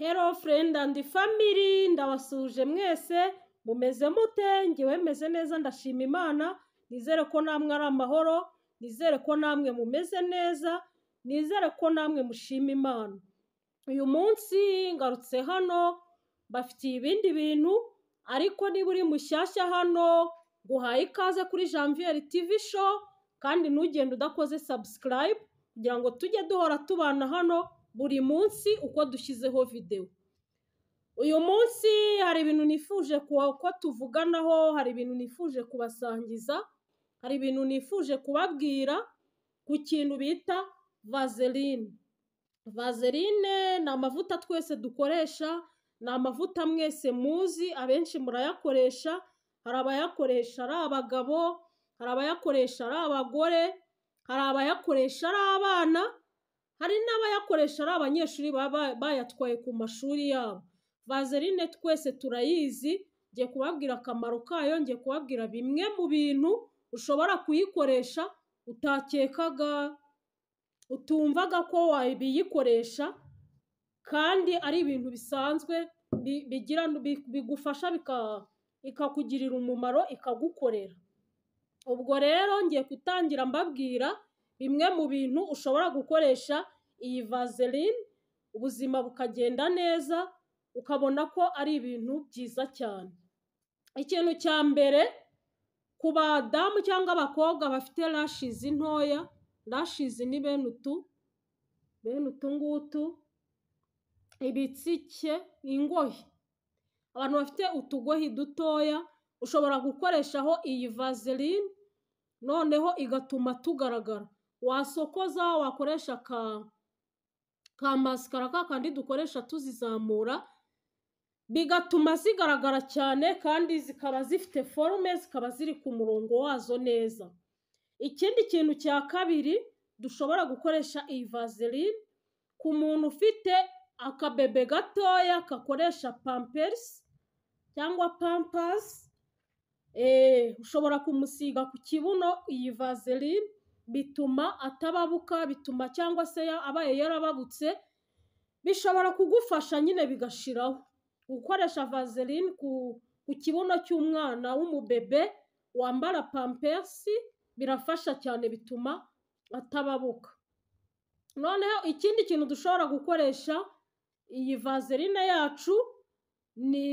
Hello friend and family ndabasuje mwese mumeze mute ngewe meze neza ndashima imana nizere ko namwe ari amahoro nizere ko namwe mumeze neza nizere ko namwe mushima imana uyu munsi ngarutse hano bafitiye ibindi bintu ariko niba uri mushyashya hano guhaye ikaze kuri janvier tv show kandi ntugende udakoze subscribe kugira ngo tujye duhora tubana hano buri munsi uko dushyizeho videwo uyu munsi hari ibintu nifuje ko tuvuganaho hari ibintu nifuje kubasangiza hari ibintu nifuje kubabwira ku kintu bita vaseline vaseline ni amavuta twese dukoresha ni amavuta mwese muzi abenshi murayakoresha hari abayakoresha ari abagabo hari abayakoresha ari abagore hari abayakoresha ari abana hari n'abayakoresha ari abanyeshuri baba bayatwaye ku mashuri yabo vazerine twese turayizi ngiye kubabwira akamaro kayo ngiye kubabwira bimwe mu bintu ushobora kuyikoresha utakekaga utumvaga ko wabiyikoresha kandi ari ibintu bisanzwe bigira bigufasha ikakugirira umumaro ikagukorera ubwo rero ngiye gutangira mbabwira bimwe mu bintu ushobora gukoresha iyi vaseline ubuzima bukagenda neza ukabona ko ari ibintu byiza cyane ikintu cya mbere ku badamu cyangwa abakobwa bafite rashizi ntoya rashizi ni bene utu bene utu ngutu ibitsike ingohe abantu bafite utugohi dutoya ushobora gukoreshaho iyi vaseline noneho igatuma tugaragara wasokoza wakoresha ka ka ka kandi dukoresha tuzizamura bigatuma zigaragara cyane kandi zikaba zifite forume zikaba ziri ku murongo wazo neza ikindi kintu cya kabiri dushobora gukoresha iyi vaseline ku muntu ufite akabebe gatoya gakoresha pamperisi cyangwa pampasi eh, ushobora kumusiga ku kibuno iyi vaseline bituma atababuka bituma cyangwa se abaye yarababutse bishobora kugufasha nyine bigashiraho gukoresha vaseline ku kibuno cy'umwana w'umubebe wambara pampesi birafasha cyane bituma atababuka noneho ikindi kintu dushobora gukoresha iyi vaseline yacu ni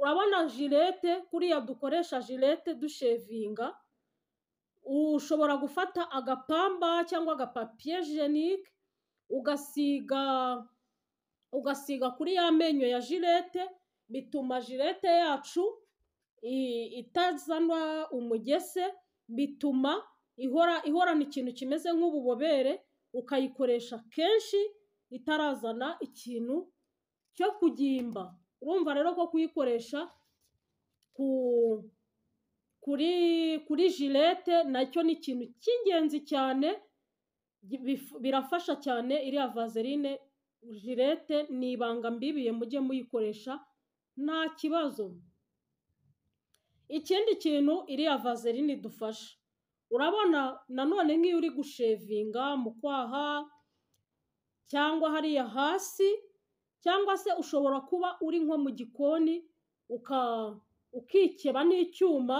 urabona jilete kuriya dukoresha jilete dushevinga ushobora gufata agapamba cyangwa agapapiye jenike ugasiga ugasiga kuri ya menyo ya jirete bituma jirete yacu itazanwa umugese bituma ihora ihorana ikintu kimeze nk'ububobere ukayikoresha kenshi itarazana ikintu cyo kugimba urumva rero ko kuyikoresha ku kuri kuri jilete nacyo ni ikintu cy'ingenzi cyane birafasha cyane iriya vaseline jilete ni ibanga mbibiye mujye muyikoresha nta kibazo ikindi kintu iriya vaseline idufasha urabona nanone nk'iyo uri gushevinga mu kwaha cyangwa hariya hasi cyangwa se ushobora kuba uri nko mu gikoni uka ukikeba n'icyuma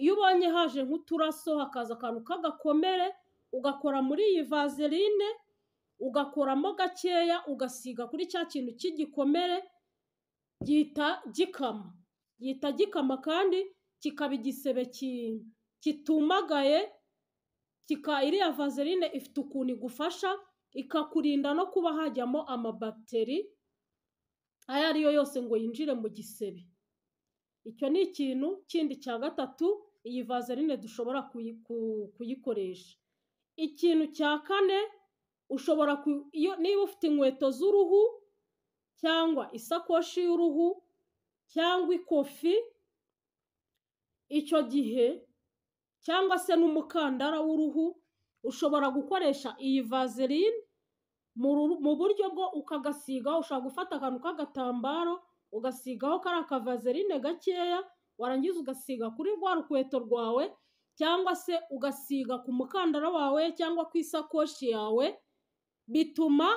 iyo ubonye haje nk'uturaso hakaza akantu k'agakomere ugakora muri iyi vaseline ugakoramo gakeya ugasiga kuri cya kintu cy'igikomere gihita gikama gihita gikama kandi kikaba igisebe kitumagaye iriya vaseline ifite ukuntu igufasha ikakurinda no kuba hajyamo amabagiteri ayo yo yose ngo yinjire mu gisebe icyo ni ikintu kindi cya gatatu iyi vaseline dushobora kuyikoresha ikintu cya kane ushobora niba ufite inkweto z'uruhu cyangwa isakoshi y'uruhu cyangwa ikofi icyo gihe cyangwa se n'umukandara w'uruhu ushobora gukoresha iyi vaseline mu buryo bwo ukagasiga ushobora gufata akantu k'agatambaro ugasigaho kariya kavazeline gakeya warangiza ugasiga kuri rwa rukweto rwawe cyangwa se ugasiga ku mukandara wawe cyangwa ku isakoshi yawe bituma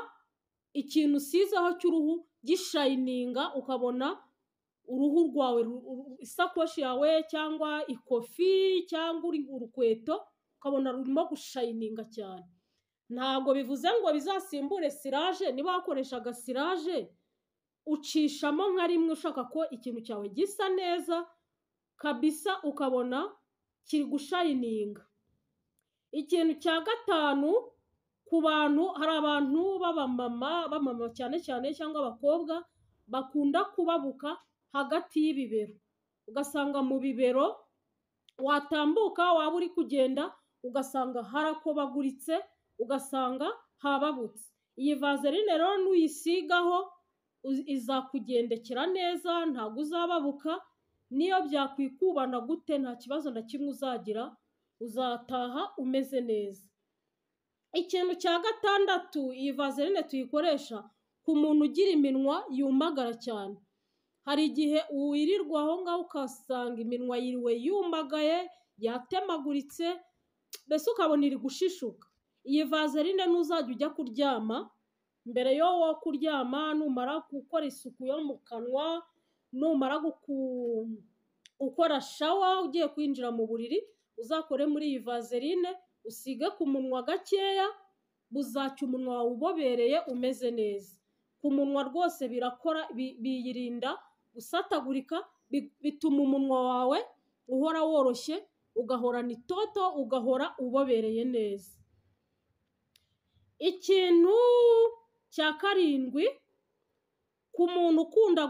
ikintu usizeho cy'uruhu gishayininga ukabona uruhu rwawe isakoshi yawe cyangwa ikofi cyangwa urukweto ukabona rurimo gushayininga cyane ntabwo bivuze ngo bizasimbure siraje niba wakoreshaga siraje ucishamo nka rimwe ushaka ko ikintu cyawe gisa neza kabisa ukabona kiri gushayininga ikintu cya gatanu ku bantu hari abantu b'abamama b'amama cyane cyane cyangwa abakobwa bakunda kubabuka hagati y'ibibero ugasanga mu bibero watambuka waba uri kugenda ugasanga harakobaguritse ugasanga hababutse iyi vaseline rero nuyisigaho izakugendekera neza ntabwo uzababuka n'iyo byakwikubana gute nta kibazo na kimwe uzagira uzataha umeze neza ikintu cya gatandatu iyi vaseline tuyikoresha ku muntu ugira iminwa yumagara cyane hari igihe wirirwa aho ngaho ukasanga iminwa yiriwe yumagaye yatemaguritse mbese ukabona iri gushishuka iyi vaseline ntuzajya ujya kuryama mbere yo wo kuryama numara gukora isuku yo mu kanwa numara gukora shawa ugiye kwinjira mu buriri uzakore muri iyi vaseline usige ku munwa gakeya buzacya umunwa wawe ubobereye umeze neza ku munwa rwose birakora biyirinda gusatagurika bituma umunwa wawe uhora woroshye ugahorana itoto ugahora ubobereye neza ikintu cya karindwi ku muntu ukunda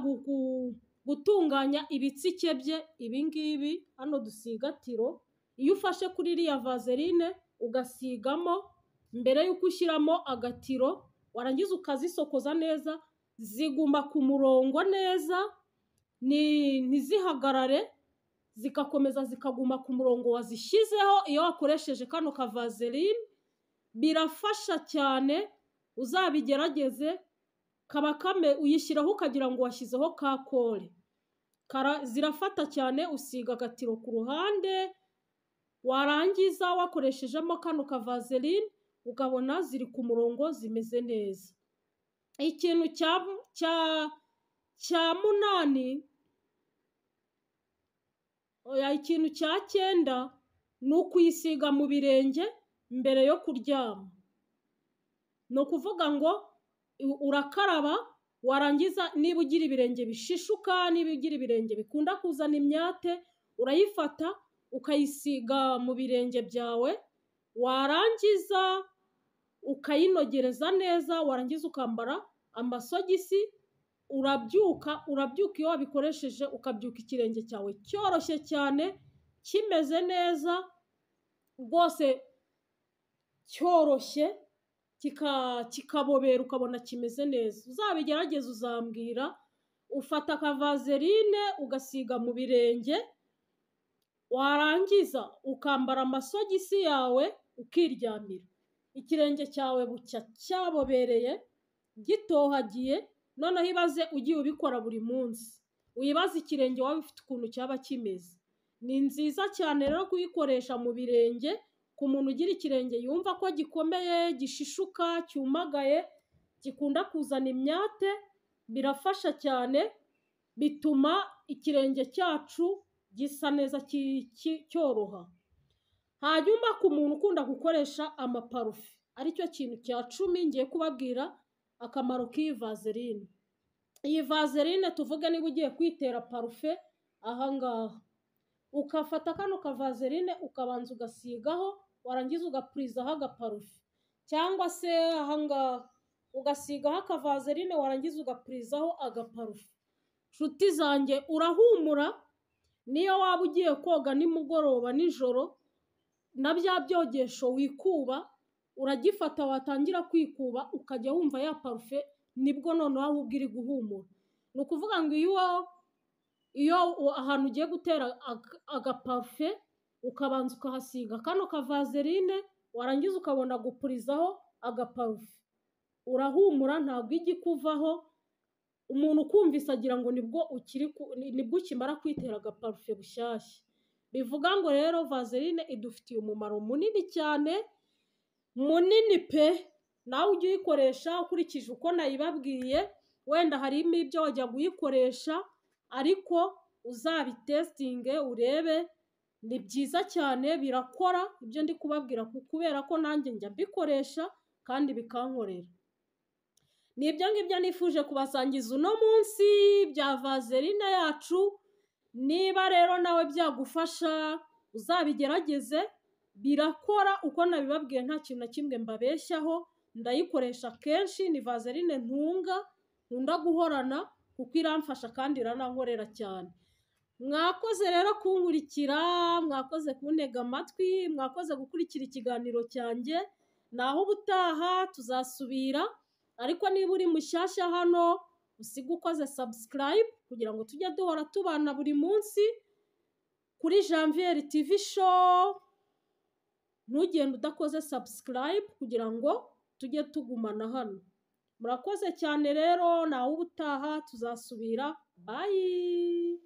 gutunganya ibitsike bye ibingibi hano dusiga iyo ufashe kuri iriya vaseline ugasigamo mbere y'uko ushyiramo agatiro warangiza ukazisokoza neza ziguma ku murongo neza ntizihagarare zigakomeza zikaguma ku murongo wazishyizeho iyo wakoresheje kano ka vaseline birafasha cyane uzabigerageze kaba uyishyiraho ukagira ngo washyizeho ka kore zirafata cyane usiga agatiro ku ruhande warangiza wakoreshejemo kano kavazeline ukabona ziri ku murongo zimeze neza ikintu cya cya cya munani ikintu cya cyenda ni ukuyisiga mu birenge mbere yo kuryama ni ukuvuga ngo urakaraba warangiza niba ugira ibirenge bishishuka niba ugira ibirenge bikunda kuzana imyate urayifata ukayisiga mu birenge byawe warangiza ukayinogereza neza warangiza ukambara amasogisi urabyuka urabyuka iyo wabikoresheje ukabyuka ikirenge cyawe cyoroshye cyane kimeze neza rwose cyoroshye kikabobera ukabona kimeze neza uzabigerageze uzambwira ufata akavazeline ugasiga mu birenge warangiza ukambara amasogisi yawe ukiryamira ikirenge cyawe bucya cyabobereye gitohagiye noneho ibaze ugiye ubikora buri munsi wibaze ikirenge waba ufite ukuntu cyaba kimeze ni nziza cyane rero kuyikoresha mu birenge ku muntu ugira ikirenge yumva ko gikomeye gishishuka cyumagaye gikunda kuzana imyate birafasha cyane bituma ikirenge cyacu gisa neza cyoroha hanyuma ku muntu ukunda gukoresha amaparufe aricyo kintu cya cumi ngiye kubabwira akamaro k'iyi vazerine iyi vazerine tuvuge niba ugiye kwitera parufe ahangaha ukafata kano kavazerine ukabanza ugasigaho warangiza ugapurizaho agaparufe cyangwa se ahangaha ugasigaho akavazerine warangiza ugapurizaho agaparufe nshuti zanjye urahumura niyo waba ugiye koga nimugoroba nijoro na bya byogesho wikuba uragifata watangira kwikuba ukajya wumva ya parufe nibwo noneho ahubwo iri guhumura ni ukuvuga ngo iyo ahantu ugiye gutera agaparufe ukabanza ukahasiga kano kavazeline warangiza ukabona gupurizaho agaparufe urahumura ntabwo ijya ikuvaho umuntu ukumvise agira ngo nibwo ukiri nibwo ukimara kwitera agaparufe bushyashya bivuga ngo rero vazeline idufitiye umumaro munini cyane munini pe nawe ujye uyikoresha ukurikije uko nayibabwiye wenda harimo ibyo wajya kuyikoresha ariko uzabitesitinge urebe ni byiza cyane birakora ibyo ndi kubabwira kubera ko nanjye njya mbikoresha kandi bikankorera ni ibyo ngibyo nifuje kubasangiza uno munsi bya vazerine yacu niba rero nawe byagufasha uzabigerageze birakora uko nabibabwiye nta kintu na kimwe mbabeshyaho ndayikoresha kenshi ni vazerine ntunga nkunda guhorana kuko iramfasha kandi iranankorera cyane Mwakoze rero kunkurikira, mwakoze kuntega amatwi, mwakoze gukurikira ikiganiro cyanjye, naho ubutaha tuzasubira, ariko niba uri mushyashya hano, usige ukoze subscribe kugira ngo tujye duhora tubana buri munsi kuri Janvier TV show, ntugende udakoze subscribe kugira ngo tujye tugumana hano. Murakoze cyane rero, nawe ubutaha tuzasubira, bayi.